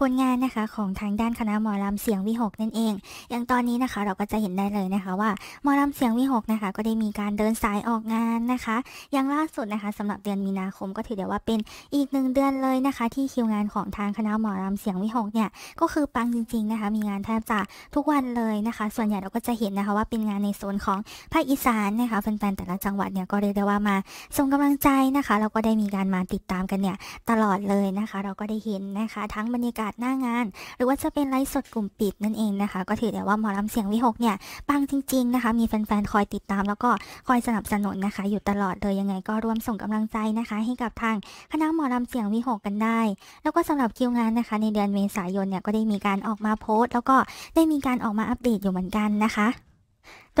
ผลงานนะคะของทางด้านคณะหมอลำเสียงวิหกนั่นเอง อย่างตอนนี้นะคะเราก็จะเห็นได้เลยนะคะว่าหมอลำเสียงวิหกนะคะก็ได้มีการเดินสายออกงานนะคะ อย่างล่าสุดนะคะ สำหรับเดือนมีนาคมก็ถือได้ว่าเป็นอีกหนึ่งเดือนเลยนะคะ ที่คิวงานของทางคณะหมอลำเสียงวิหกเนี่ยก็คือปังจริงๆนะคะมีงานแทบจะทุกวันเลยนะคะ ส่วนใหญ่เราก็จะเห็นนะคะว่าเป็นงานในโซนของภาคอีสานนะคะแฟนๆแต่ละจังหวัดเนี่ยก็เรียกได้ว่ามาส่งกำลังใจนะคะ เราก็ได้มีการมาติดตามกันเนี่ยตลอดเลยนะคะ เราก็ได้เห็นนะคะ ทั้งบรรยากาศาศหน้างานหรือว่าจะเป็นไลฟ์สดกลุ่มปิดนั่นเองนะคะก็ถือได้ว่าหมอลำเสียงวิหกเนี่ยปังจริง ๆ นะคะ มีแฟนๆคอยติดตามแล้วก็คอยสนับสนุนนะคะ อยู่ตลอดเลยยังไง ก็ร่วมส่งกำลังใจนะคะ ให้กับทางคณะหมอลำเสียงวิหกกันได้ แล้วก็สำหรับคิวงานนะคะ ในเดือนเมษายนเนี่ยก็ได้มีการออกมาโพสต์ แล้วก็ได้มีการออกมาอัปเดตอยู่เหมือนกันนะคะ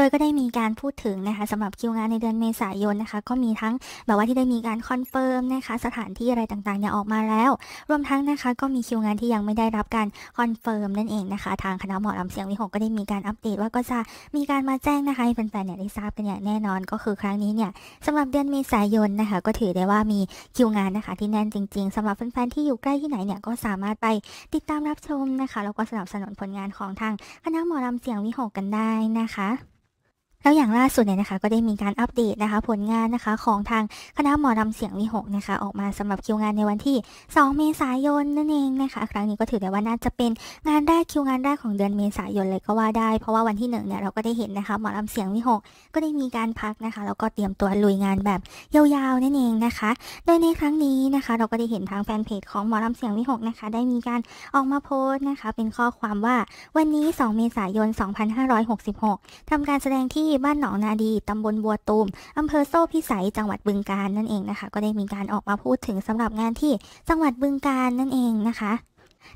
โดยก็ได้มีการพูดถึงนะคะสำหรับคิวงานในเดือนเมษายนนะคะ ก็มีทั้งแบบว่าที่ได้มีการคอนเฟิร์มนะคะ สถานที่อะไรต่างๆเนี่ยออกมาแล้วรวมทั้งนะคะก็มีคิวงานที่ยังไม่ได้รับการคอนเฟิร์มนั่นเองนะคะ ทางคณะหมอลำเสียงวิหกก็ได้มีการอัปเดต ว่าก็จะมีการมาแจ้งนะคะให้แฟนๆเนี่ยได้ทราบกันอย่างแน่นอน ก็คือครั้งนี้เนี่ยสำหรับเดือนเมษายนนะคะก็ถือได้ว่ามีคิวงานนะคะ ที่แน่นจริงๆสำหรับแฟนๆที่อยู่ใกล้ที่ไหนเนี่ยก็สามารถไปติดตามรับชมนะคะแล้วก็สนับสนุนผลงานของทางคณะหมอลำเสียงวิหกกันได้นะคะแล้วอย่างล่าสุดเนี่ยนะคะก็ได้มีการอัปเดตนะคะผลงานนะคะของทางคณะหมอรำเสียงวิหกนะคะ ออกมาสำหรับคิวงานในวันที่ 2 เมษายนนั่นเองนะคะ ครั้งนี้ก็ถือได้ว่าน่าจะเป็นงานแรกคิวงานแรกของเดือนเมษายนเลยก็ว่าได้ เพราะว่าวันที่ 1 เนี่ยเราก็ได้เห็นนะคะหมอรำเสียงวิหกก็ได้มีการพักนะคะแล้วก็เตรียมตัวลุยงานแบบ ยาวๆ นั่นเองนะคะ โดยในครั้งนี้นะคะ เราก็ได้เห็นทางแฟนเพจของหมอรำเสียงวิหกนะคะได้มีการออกมาโพสต์นะคะเป็นข้อความว่าวันนี้ 2 เมษายน 2566 ทำการแสดงที่ที่บ้านหนองนาดี ตำบลบัวตูม อำเภอโซ่พิสัยจังหวัดบึงการนั่นเองนะคะ ก็ได้มีการออกมาพูดถึงสำหรับงานที่จังหวัดบึงการนั่นเองนะคะ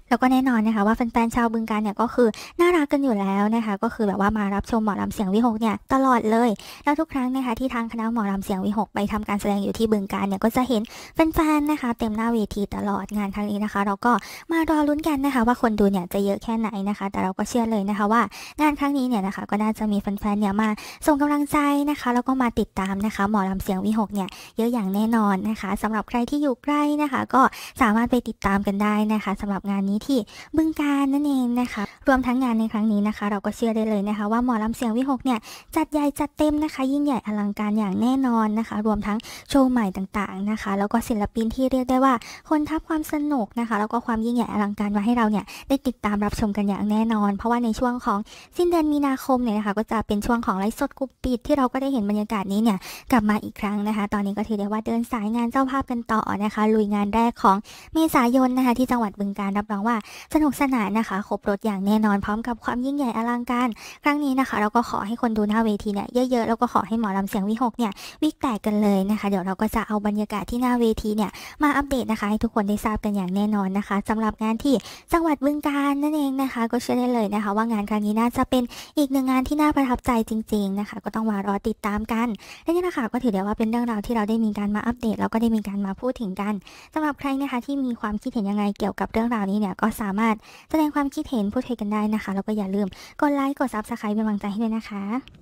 แล้วก็แน่นอนนะคะว่าแฟนๆชาวบึงการเนี่ยก็คือน่ารักกันอยู่แล้วนะคะ ก็คือแบบว่ามารับชมหมอลำเสียงวิหกเนี่ยตลอดเลย แล้วทุกครั้งนะคะที่ทางคณะหมอลำเสียงวิหกไปทำการแสดงอยู่ที่บึงการเนี่ยก็จะเห็นแฟนๆนะคะ เต็มหน้าเวทีตลอดงานครั้งนี้นะคะเราก็มารอลุ้นกันนะคะ ว่าคนดูเนี่ยจะเยอะแค่ไหนนะคะ แต่เราก็เชื่อเลยนะคะ ว่า งานครั้งนี้เนี่ยนะคะ ก็น่าจะมีแฟนๆเนี่ยมาส่งกำลังใจนะคะแล้วก็มาติดตามนะคะหมอลำเสียงวิหกเนี่ยเยอะอย่างแน่นอนนะคะ สำหรับใครที่อยู่ใกล้นะคะ ก็สามารถไปติดตามกันได้นะคะ สำหรับงานนี้ที่บึงการนั่นเองนะคะรวมทั้งงานในครั้งนี้นะคะ เราก็เชื่อได้เลยนะคะว่าหมอลำเสียงวิหกเนี่ยจัดใหญ่จัดเต็มนะคะ ยิ่งใหญ่อลังการอย่างแน่นอนนะคะ รวมทั้งโชว์ใหม่ต่างๆนะคะแล้วก็ศิลปินที่เรียกได้ว่า คนทับความสนุกนะคะแล้วก็ความยิ่งใหญ่อลังการมาให้เราเนี่ยได้ติดตามรับชมกันอย่างแน่นอน เพราะว่าในช่วงของสิ้นเดือนมีนาคมเนี่ยนะคะก็จะเป็นช่วงของไลฟ์สดกุ่ปิดที่เราก็ได้เห็นบรรยากาศนี้เนี่ยกลับมาอีกครั้งนะคะ ตอนนี้ก็ถือได้ว่าเดินสายงานเจ้าภาพกันต่อนะคะลุยงานแรกของเมษายนนะคะที่จังหวัดบึงการรับรองว่าสนุกสนานนะคะครบรถอย่างแน่นอน พร้อมกับความยิ่งใหญ่ อลังการครั้งนี้นะคะ เราก็ขอให้คนดูหน้าเวทีเนี่ยเยอะๆแล้วก็ขอให้หมอลำเสียงวิหกเนี่ยวิกแตกกันเลยนะคะ เดี๋ยวเราก็จะเอาบรรยากาศที่หน้าเวทีเนี่ยมาอัปเดตนะคะให้ทุกคนได้ทราบกันอย่างแน่นอนนะคะ สำหรับงานที่จังหวัดบึงการนั่นเองนะคะ ก็เชื่อได้เลยนะคะ ว่างานครั้ง นี้น่าจะเป็นอีกหนึ่งงานที่น่าประทับใจจริงๆนะคะก็ต้องมารอติดตามกันและนี่นะคะ ก็ถือได้ว่าเป็นเรื่องราวที่เราได้มีการมาอัปเดต แล้วก็ได้มีการมาพูดถึงกัน สำหรับใครนะคะที่มีความคิดเห็นยังไงเกี่ยวกับเรื่องราวี้เนี่ยก็สามารถแสดงความคิดเห็นพูดคุยกันได้นะคะ แล้วก็อย่าลืมกดไลค์กดซับสไครป์เป็นกำลังใจให้ด้วยนะคะ